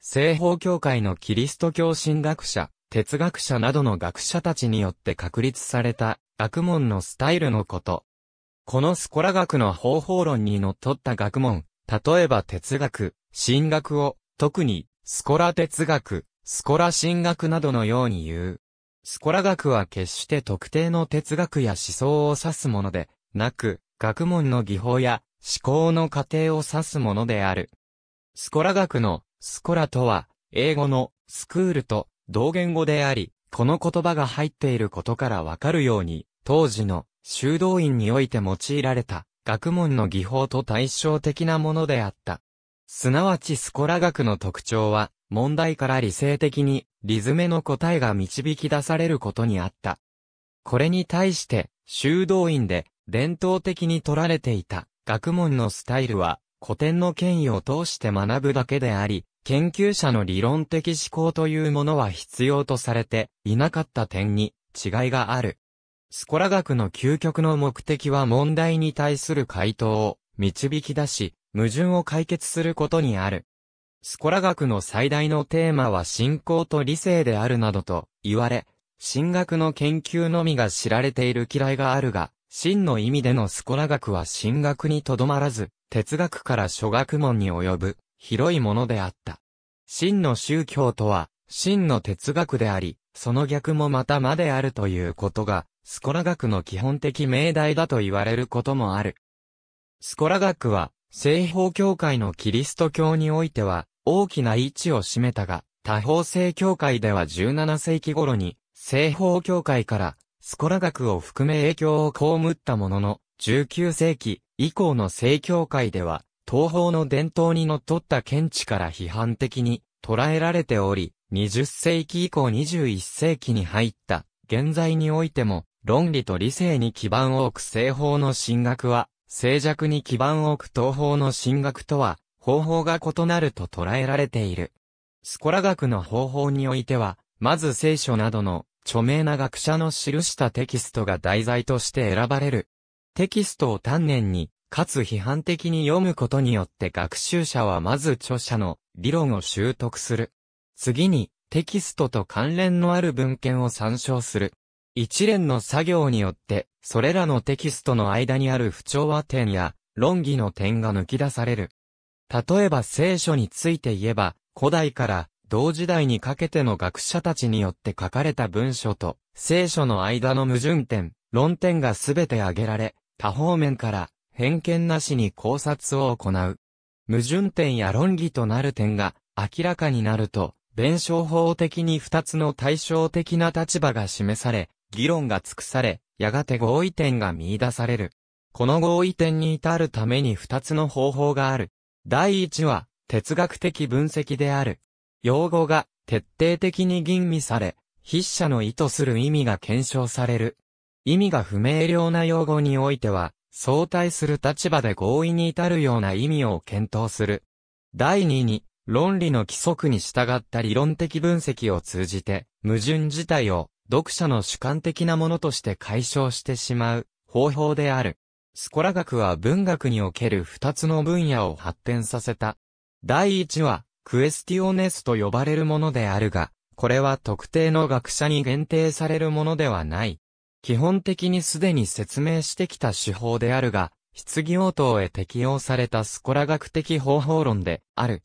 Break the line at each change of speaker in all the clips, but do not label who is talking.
西方教会のキリスト教神学者、哲学者などの学者たちによって確立された学問のスタイルのこと。このスコラ学の方法論にのっとった学問、例えば哲学、神学を、特に、スコラ哲学、スコラ神学などのように言う。スコラ学は決して特定の哲学や思想を指すもので、なく、学問の技法や思考の過程を指すものである。スコラ学のスコラとは、英語のスクールと同言語であり、この言葉が入っていることからわかるように、当時の修道院において用いられた学問の技法と対照的なものであった。すなわちスコラ学の特徴は、問題から理性的にリズメの答えが導き出されることにあった。これに対して、修道院で伝統的に取られていた学問のスタイルは古典の権威を通して学ぶだけであり、研究者の理論的思考というものは必要とされていなかった点に違いがある。スコラ学の究極の目的は問題に対する回答を導き出し、矛盾を解決することにある。スコラ学の最大のテーマは信仰と理性であるなどと言われ、神学の研究のみが知られている嫌いがあるが、真の意味でのスコラ学は神学にとどまらず、哲学から諸学問に及ぶ。広いものであった。真の宗教とは、真の哲学であり、その逆もまたまであるということが、スコラ学の基本的命題だと言われることもある。スコラ学は、西方教会のキリスト教においては、大きな位置を占めたが、多方正教会では17世紀頃に、西方教会から、スコラ学を含め影響を被ったものの、19世紀以降の正教会では、東方の伝統にのっとった見地から批判的に捉えられており、20世紀以降21世紀に入った現在においても論理と理性に基盤を置く西方の進学は静寂に基盤を置く東方の進学とは方法が異なると捉えられている。スコラ学の方法においては、まず聖書などの著名な学者の記したテキストが題材として選ばれる。テキストを丹念にかつ批判的に読むことによって学習者はまず著者の理論を習得する。次に、テキストと関連のある文献を参照する。一連の作業によって、それらのテキストの間にある不調和点や、論議の点が抜き出される。例えば聖書について言えば、古代から同時代にかけての学者たちによって書かれた文書と、聖書の間の矛盾点、論点がすべて挙げられ、多方面から偏見なしに考察を行う。矛盾点や論理となる点が明らかになると、弁証法的に二つの対照的な立場が示され、議論が尽くされ、やがて合意点が見出される。この合意点に至るために二つの方法がある。第一は、哲学的分析である。用語が徹底的に吟味され、筆者の意図する意味が検証される。意味が不明瞭な用語においては、相対する立場で合意に至るような意味を検討する。第2に、論理の規則に従った理論的分析を通じて、矛盾自体を読者の主観的なものとして解消してしまう方法である。スコラ学は文学における二つの分野を発展させた。第一は、クエスティオネスと呼ばれるものであるが、これは特定の学者に限定されるものではない。基本的にすでに説明してきた手法であるが、質疑応答へ適用されたスコラ学的方法論である。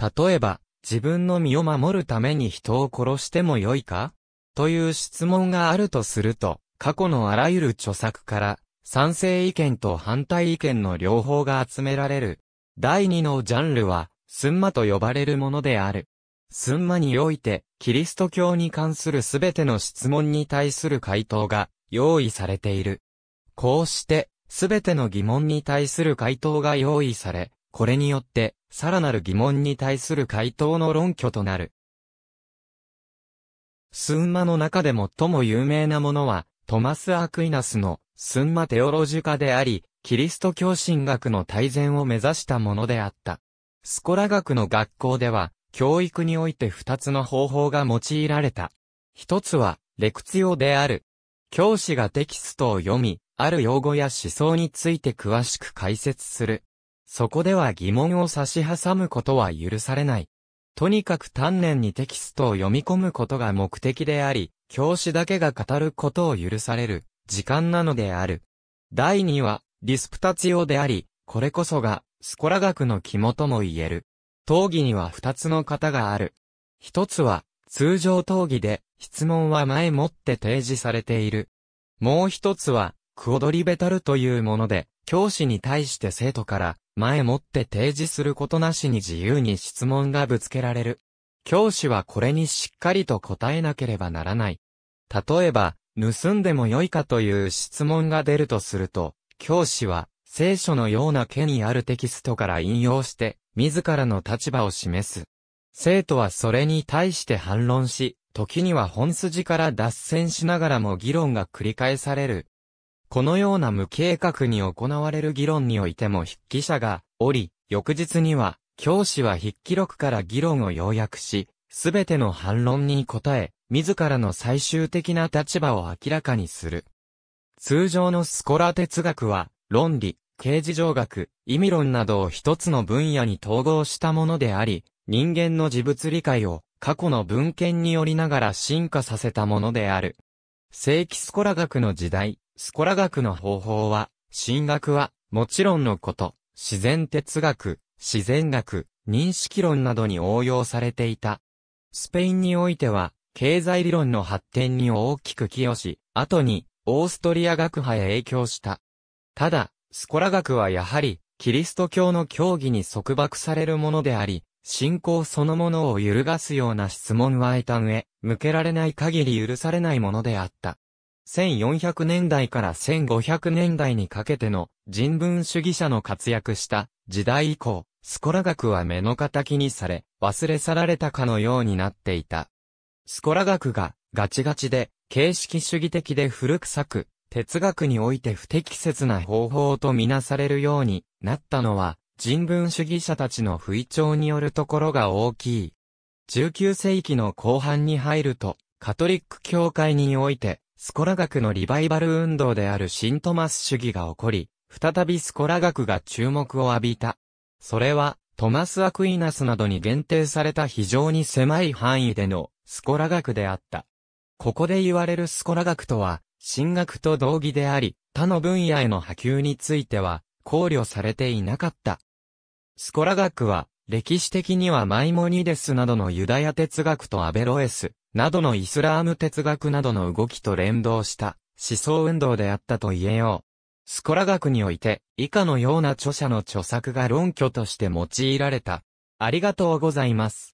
例えば、自分の身を守るために人を殺してもよいかという質問があるとすると、過去のあらゆる著作から、賛成意見と反対意見の両方が集められる。第二のジャンルは、スンマと呼ばれるものである。スンマにおいて、キリスト教に関するすべての質問に対する回答が用意されている。こうして、すべての疑問に対する回答が用意され、これによって、さらなる疑問に対する回答の論拠となる。スンマの中で最も有名なものは、トマス・アクイナスのスンマ・テオロジカであり、キリスト教神学の大全を目指したものであった。スコラ学の学校では、教育において二つの方法が用いられた。一つは、レクツ用である。教師がテキストを読み、ある用語や思想について詳しく解説する。そこでは疑問を差し挟むことは許されない。とにかく丹念にテキストを読み込むことが目的であり、教師だけが語ることを許される時間なのである。第2は、ディスプタツ用であり、これこそが、スコラ学の肝とも言える。討議には二つの型がある。一つは、通常討議で、質問は前もって提示されている。もう一つは、クオドリベタルというもので、教師に対して生徒から、前もって提示することなしに自由に質問がぶつけられる。教師はこれにしっかりと答えなければならない。例えば、盗んでもよいかという質問が出るとすると、教師は、聖書のような毛にあるテキストから引用して、自らの立場を示す。生徒はそれに対して反論し、時には本筋から脱線しながらも議論が繰り返される。このような無計画に行われる議論においても筆記者がおり、翌日には、教師は筆記録から議論を要約し、すべての反論に答え、自らの最終的な立場を明らかにする。通常のスコラ哲学は、論理、形事上学、意味論などを一つの分野に統合したものであり、人間の事物理解を過去の文献によりながら進化させたものである。正規スコラ学の時代、スコラ学の方法は、神学は、もちろんのこと、自然哲学、自然学、認識論などに応用されていた。スペインにおいては、経済理論の発展に大きく寄与し、後に、オーストリア学派へ影響した。ただ、スコラ学はやはり、キリスト教の教義に束縛されるものであり、信仰そのものを揺るがすような質問は得た上、向けられない限り許されないものであった。1400年代から1500年代にかけての人文主義者の活躍した時代以降、スコラ学は目の敵にされ、忘れ去られたかのようになっていた。スコラ学がガチガチで形式主義的で古臭く、哲学において不適切な方法とみなされるようになったのは、人文主義者たちの不意調によるところが大きい。19世紀の後半に入ると、カトリック教会において、スコラ学のリバイバル運動であるシントマス主義が起こり、再びスコラ学が注目を浴びた。それは、トマス・アクイナスなどに限定された非常に狭い範囲でのスコラ学であった。ここで言われるスコラ学とは、進学と同義であり、他の分野への波及については考慮されていなかった。スコラ学は、歴史的にはマイモニデスなどのユダヤ哲学とアベロエスなどのイスラーム哲学などの動きと連動した思想運動であったと言えよう。スコラ学において、以下のような著者の著作が論拠として用いられた。ありがとうございます。